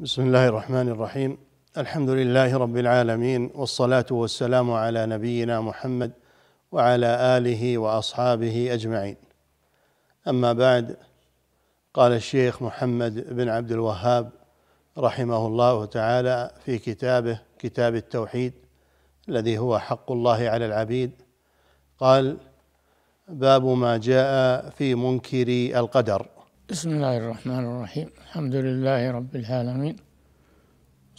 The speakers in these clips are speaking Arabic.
بسم الله الرحمن الرحيم الحمد لله رب العالمين والصلاه والسلام على نبينا محمد وعلى اله واصحابه اجمعين اما بعد قال الشيخ محمد بن عبد الوهاب رحمه الله تعالى في كتابه كتاب التوحيد الذي هو حق الله على العبيد قال باب ما جاء في منكر القدر بسم الله الرحمن الرحيم الحمد لله رب العالمين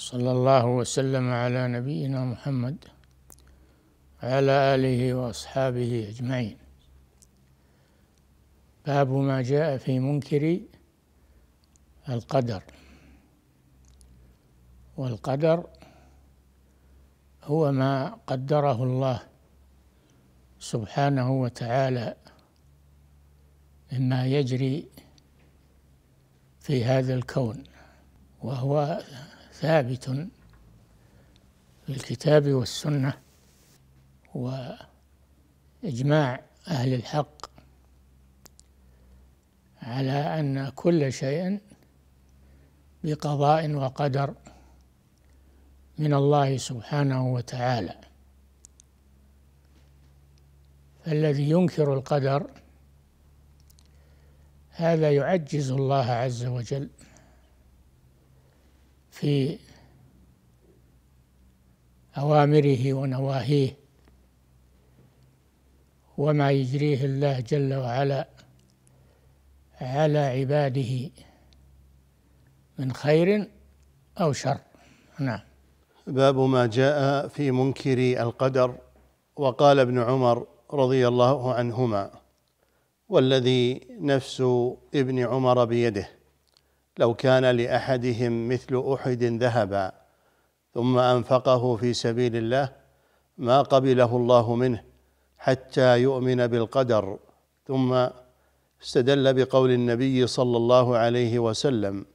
صلى الله وسلم على نبينا محمد وعلى آله وأصحابه أجمعين باب ما جاء في منكر القدر والقدر هو ما قدره الله سبحانه وتعالى مما يجري في هذا الكون وهو ثابت في الكتاب والسنة وإجماع أهل الحق على أن كل شيء بقضاء وقدر من الله سبحانه وتعالى فالذي ينكر القدر هذا يعجز الله عز وجل في أوامره ونواهيه وما يجريه الله جل وعلا على عباده من خير أو شر نعم باب ما جاء في منكر القدر وقال ابن عمر رضي الله عنهما والذي نفس ابن عمر بيده لو كان لاحدهم مثل احد ذهبا ثم انفقه في سبيل الله ما قبله الله منه حتى يؤمن بالقدر ثم استدل بقول النبي صلى الله عليه وسلم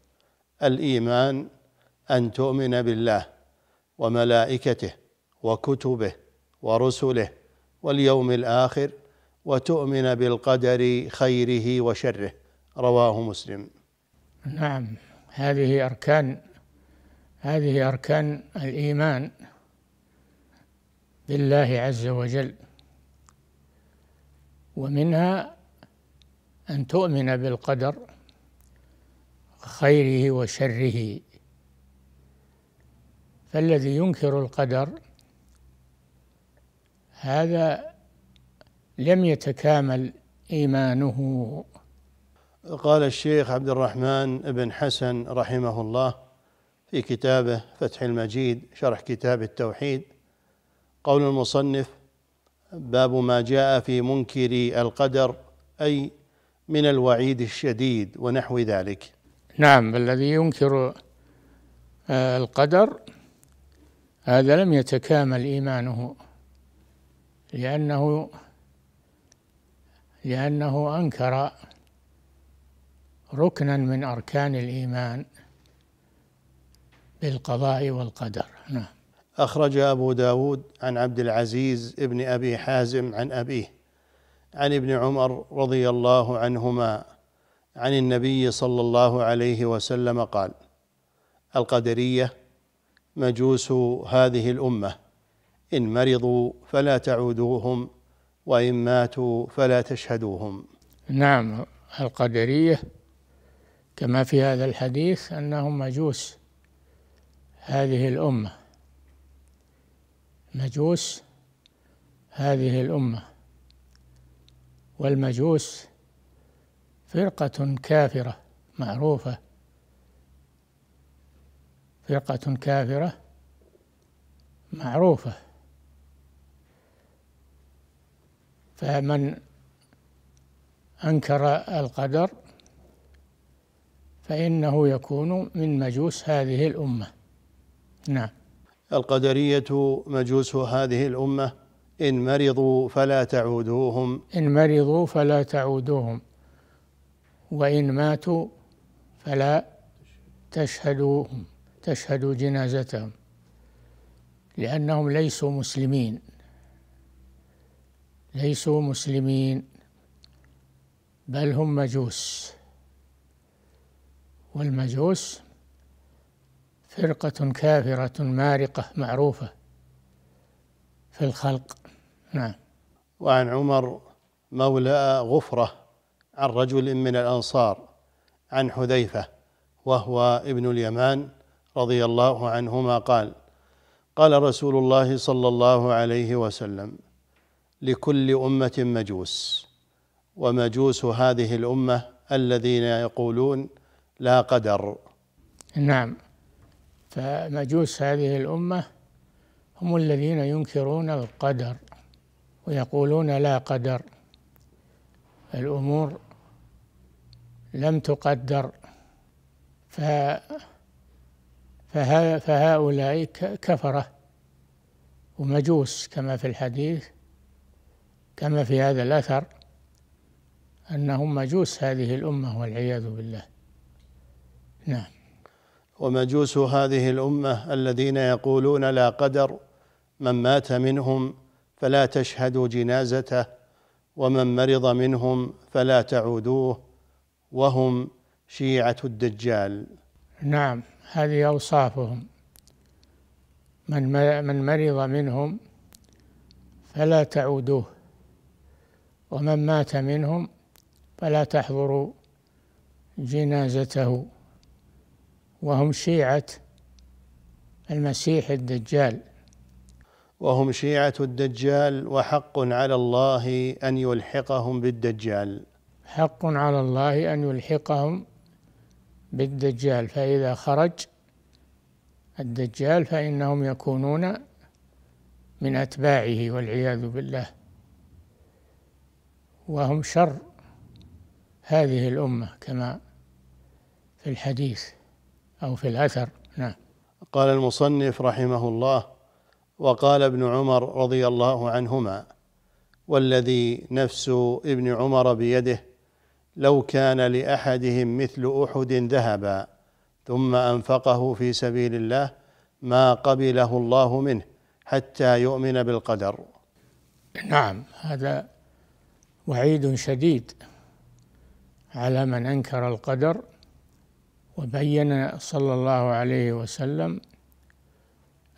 الايمان ان تؤمن بالله وملائكته وكتبه ورسله واليوم الاخر وتؤمن بالقدر خيره وشره رواه مسلم نعم هذه أركان هذه أركان الإيمان بالله عز وجل ومنها أن تؤمن بالقدر خيره وشره فالذي ينكر القدر هذا لم يتكامل إيمانه قال الشيخ عبد الرحمن بن حسن رحمه الله في كتابه فتح المجيد شرح كتاب التوحيد قول المصنف باب ما جاء في منكري القدر أي من الوعيد الشديد ونحو ذلك نعم الذي ينكر آه، القدر هذا لم يتكامل إيمانه لأنه لأنه أنكر ركنا من أركان الإيمان بالقضاء والقدر نعم أخرج أبو داود عن عبد العزيز ابن أبي حازم عن أبيه عن ابن عمر رضي الله عنهما عن النبي صلى الله عليه وسلم قال القدرية مجوس هذه الأمة إن مرضوا فلا تعودوهم وإن ماتوا فلا تشهدوهم نعم القدرية كما في هذا الحديث أنهم مجوس هذه الأمة مجوس هذه الأمة والمجوس فرقة كافرة معروفة فرقة كافرة معروفة فمن أنكر القدر فإنه يكون من مجوس هذه الأمة نعم القدرية مجوس هذه الأمة إن مرضوا فلا تعودوهم إن مرضوا فلا تعودوهم وإن ماتوا فلا تشهدوهم تشهدوا جنازتهم لأنهم ليسوا مسلمين ليسوا مسلمين بل هم مجوس والمجوس فرقة كافرة مارقة معروفة في الخلق نعم وعن عمر مولى غفرة عن رجل من الأنصار عن حذيفة وهو ابن اليمان رضي الله عنهما قال قال رسول الله صلى الله عليه وسلم لكل أمة مجوس ومجوس هذه الأمة الذين يقولون لا قدر نعم فمجوس هذه الأمة هم الذين ينكرون القدر ويقولون لا قدر الأمور لم تقدر فهؤلاء كفرة ومجوس كما في الحديث كما في هذا الأثر أنهم مجوس هذه الأمة والعياذ بالله نعم ومجوس هذه الأمة الذين يقولون لا قدر من مات منهم فلا تشهدوا جنازته ومن مرض منهم فلا تعودوه وهم شيعة الدجال نعم هذه أوصافهم من من مرض منهم فلا تعودوه ومن مات منهم فلا تحضروا جنازته وهم شيعة المسيح الدجال وهم شيعة الدجال وحق على الله أن يلحقهم بالدجال حق على الله أن يلحقهم بالدجال فإذا خرج الدجال فإنهم يكونون من أتباعه والعياذ بالله وهم شر هذه الأمة كما في الحديث أو في الأثر نعم قال المصنف رحمه الله وقال ابن عمر رضي الله عنهما والذي نفس ابن عمر بيده لو كان لأحدهم مثل أحد ذهبا ثم أنفقه في سبيل الله ما قبله الله منه حتى يؤمن بالقدر نعم هذا وعيد شديد على من انكر القدر وبين صلى الله عليه وسلم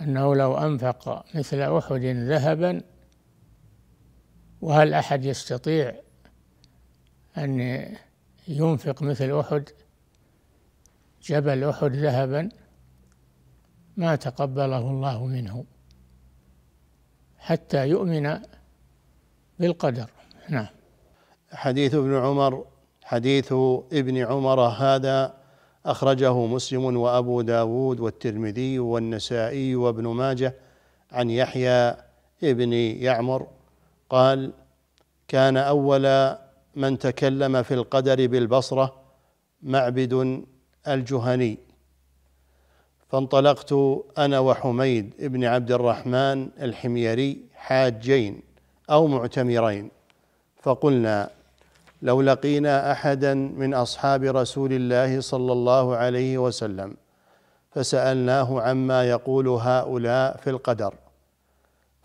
انه لو انفق مثل احد ذهبا وهل احد يستطيع ان ينفق مثل احد جبل احد ذهبا ما تقبله الله منه حتى يؤمن بالقدر نعم حديث ابن عمر حديث ابن عمر هذا أخرجه مسلم وأبو داود والترمذي والنسائي وابن ماجه عن يحيى ابن يعمر قال كان أول من تكلم في القدر بالبصرة معبد الجهني فانطلقت أنا وحميد ابن عبد الرحمن الحميري حاجين أو معتمرين فقلنا لو لقينا احدا من اصحاب رسول الله صلى الله عليه وسلم فسالناه عما يقول هؤلاء في القدر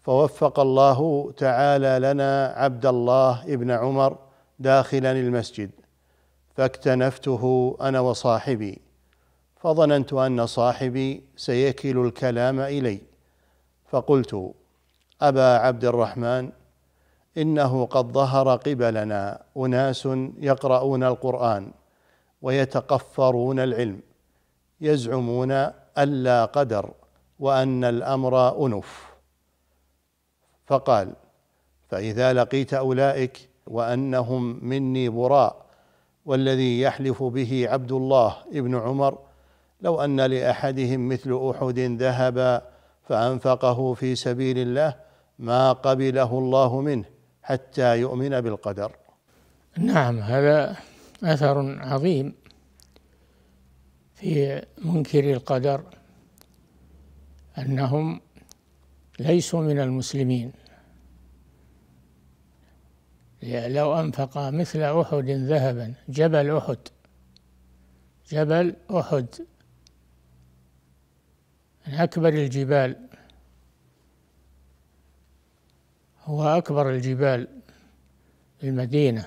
فوفق الله تعالى لنا عبد الله ابن عمر داخلا المسجد فاكتنفته انا وصاحبي فظننت ان صاحبي سيكل الكلام الي فقلت ابا عبد الرحمن انه قد ظهر قبلنا اناس يقرؤون القران ويتقفرون العلم يزعمون الا قدر وان الامر انف فقال فاذا لقيت اولئك وانهم مني براء والذي يحلف به عبد الله ابن عمر لو ان لاحدهم مثل احد ذهبا فانفقه في سبيل الله ما قبله الله منه حتى يؤمن بالقدر نعم هذا اثر عظيم في منكر القدر انهم ليسوا من المسلمين لو انفق مثل احد ذهبا جبل احد جبل احد من اكبر الجبال هو أكبر الجبال المدينة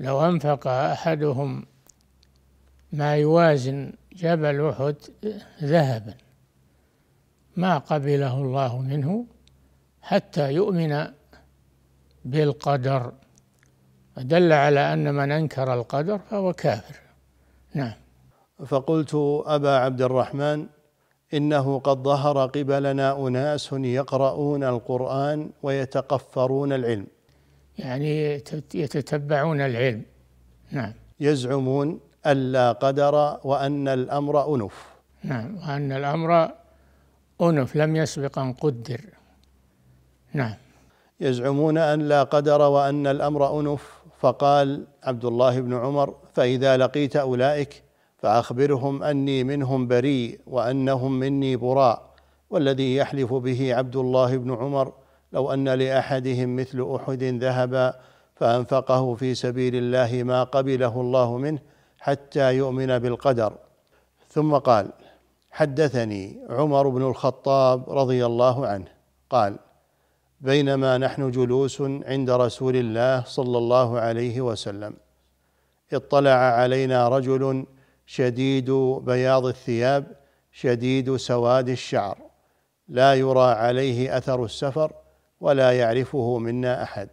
لو أنفق أحدهم ما يوازن جبل أحد ذهبا ما قبله الله منه حتى يؤمن بالقدر دل على أن من أنكر القدر فهو كافر نعم فقلت أبا عبد الرحمن انه قد ظهر قبلنا اناس يقرؤون القران ويتقفرون العلم يعني يتتبعون العلم نعم يزعمون ألا قدر وأن الأمر أنف نعم وأن الأمر أنف لم يسبق أن قدر نعم يزعمون أن لا قدر وأن الأمر أنف فقال عبد الله بن عمر فإذا لقيت أولئك فأخبرهم أني منهم بريء وأنهم مني براء والذي يحلف به عبد الله بن عمر لو أن لأحدهم مثل أحد ذهبا فأنفقه في سبيل الله ما قبله الله منه حتى يؤمن بالقدر ثم قال حدثني عمر بن الخطاب رضي الله عنه قال بينما نحن جلوس عند رسول الله صلى الله عليه وسلم اطلع علينا رجل شديد بياض الثياب شديد سواد الشعر لا يرى عليه اثر السفر ولا يعرفه منا احد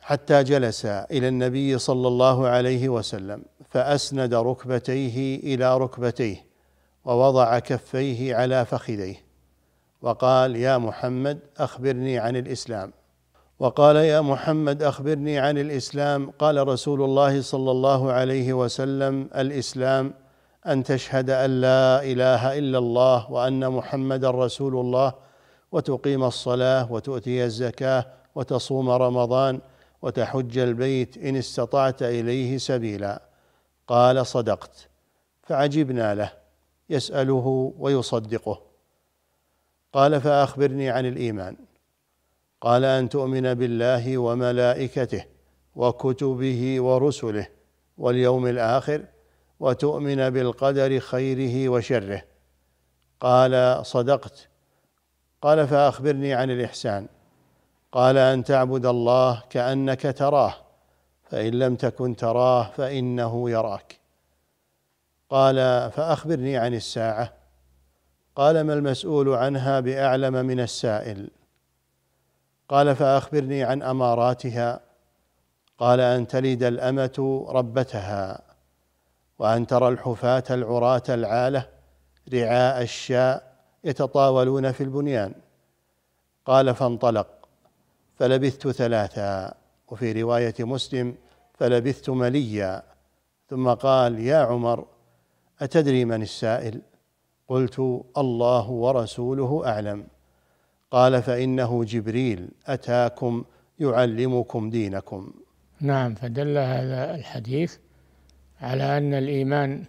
حتى جلس الى النبي صلى الله عليه وسلم فاسند ركبتيه الى ركبتيه ووضع كفيه على فخذيه وقال يا محمد اخبرني عن الاسلام وقال يا محمد اخبرني عن الاسلام قال رسول الله صلى الله عليه وسلم الاسلام ان تشهد ان لا اله الا الله وان محمدا رسول الله وتقيم الصلاه وتؤتي الزكاه وتصوم رمضان وتحج البيت ان استطعت اليه سبيلا قال صدقت فعجبنا له يساله ويصدقه قال فاخبرني عن الايمان قال ان تؤمن بالله وملائكته وكتبه ورسله واليوم الاخر وتؤمن بالقدر خيره وشره قال صدقت قال فاخبرني عن الاحسان قال ان تعبد الله كانك تراه فان لم تكن تراه فانه يراك قال فاخبرني عن الساعه قال ما المسؤول عنها باعلم من السائل قال فاخبرني عن اماراتها قال ان تلد الامه ربتها وان ترى الحفاه العراه العاله رعاء الشاء يتطاولون في البنيان قال فانطلق فلبثت ثلاثا وفي روايه مسلم فلبثت مليا ثم قال يا عمر اتدري من السائل قلت الله ورسوله اعلم قال فإنه جبريل أتاكم يعلمكم دينكم نعم فدل هذا الحديث على أن الإيمان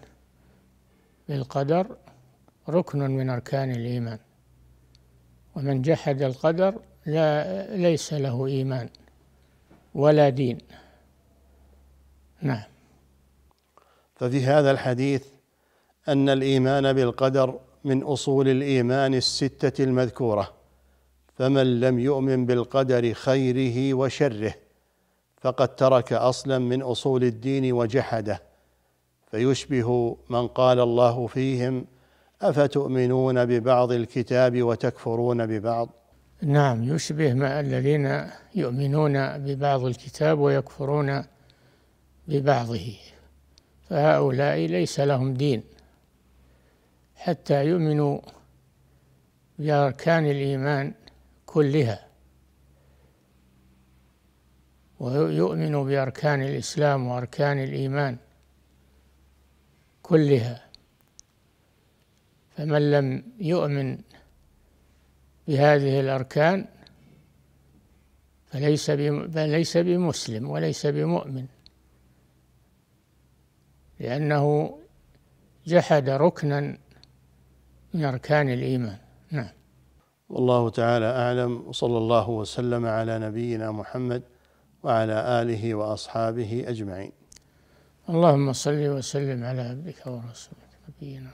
بالقدر ركن من أركان الإيمان ومن جحد القدر لا ليس له إيمان ولا دين نعم ففي هذا الحديث أن الإيمان بالقدر من أصول الإيمان الستة المذكورة فمن لم يؤمن بالقدر خيره وشره فقد ترك اصلا من اصول الدين وجحده فيشبه من قال الله فيهم افتؤمنون ببعض الكتاب وتكفرون ببعض نعم يشبه ما الذين يؤمنون ببعض الكتاب ويكفرون ببعضه فهؤلاء ليس لهم دين حتى يؤمنوا باركان الايمان كلها ويؤمن بأركان الإسلام وأركان الإيمان كلها فمن لم يؤمن بهذه الأركان فليس فليس بمسلم وليس بمؤمن لأنه جحد ركنا من أركان الإيمان نعم والله تعالى اعلم وصلى الله وسلم على نبينا محمد وعلى اله واصحابه اجمعين اللهم صل وسلم على عبدك ورسولك نبينا